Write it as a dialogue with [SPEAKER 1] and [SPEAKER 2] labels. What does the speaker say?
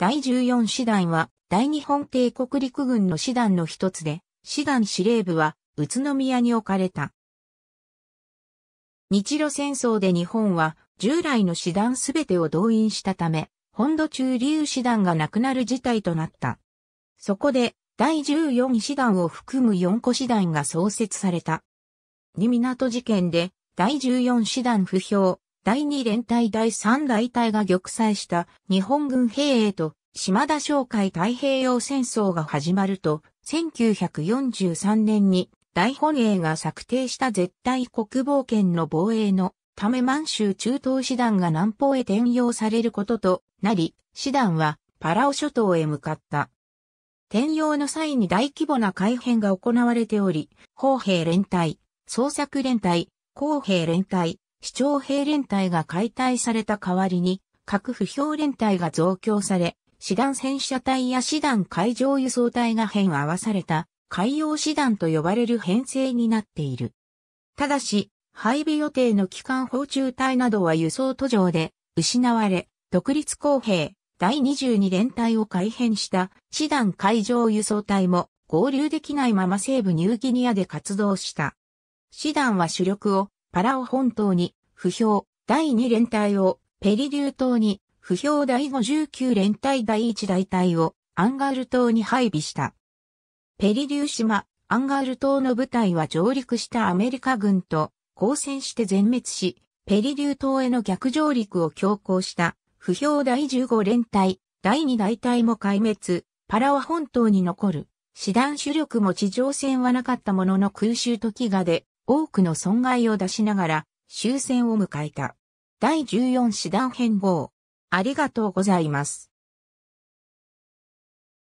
[SPEAKER 1] 第14師団は、大日本帝国陸軍の師団の一つで、師団司令部は、宇都宮に置かれた。日露戦争で日本は、従来の師団すべてを動員したため、本土中流師団がなくなる事態となった。そこで、第14師団を含む4個師団が創設された。に港事件で、第14師団不評、第2連隊第3大隊が玉砕した日本軍兵衛と島田商会太平洋戦争が始まると、1943年に大本営が策定した絶対国防圏の防衛のため満州中東師団が南方へ転用されることとなり、師団はパラオ諸島へ向かった。転用の際に大規模な改編が行われており、砲兵連隊、捜索連隊、公兵連隊、市長兵連隊が解体された代わりに、各不評連隊が増強され、師団戦車隊や師団海上輸送隊が編合わされた海洋師団と呼ばれる編成になっている。ただし、配備予定の機関砲中隊などは輸送途上で失われ、独立公兵第22連隊を改編した師団海上輸送隊も合流できないまま西部ニューギニアで活動した。師団は主力をパラオ本島に、不評第2連隊を、ペリリュー島に、不評第59連隊第1大隊を、アンガール島に配備した。ペリリュー島、アンガール島の部隊は上陸したアメリカ軍と交戦して全滅し、ペリリュー島への逆上陸を強行した、不評第15連隊、第2大隊も壊滅、パラオ本島に残る、師団主力も地上戦はなかったものの空襲と飢餓で多くの損害を出しながら終戦を迎えた。第14師団編号。ありがとうございます。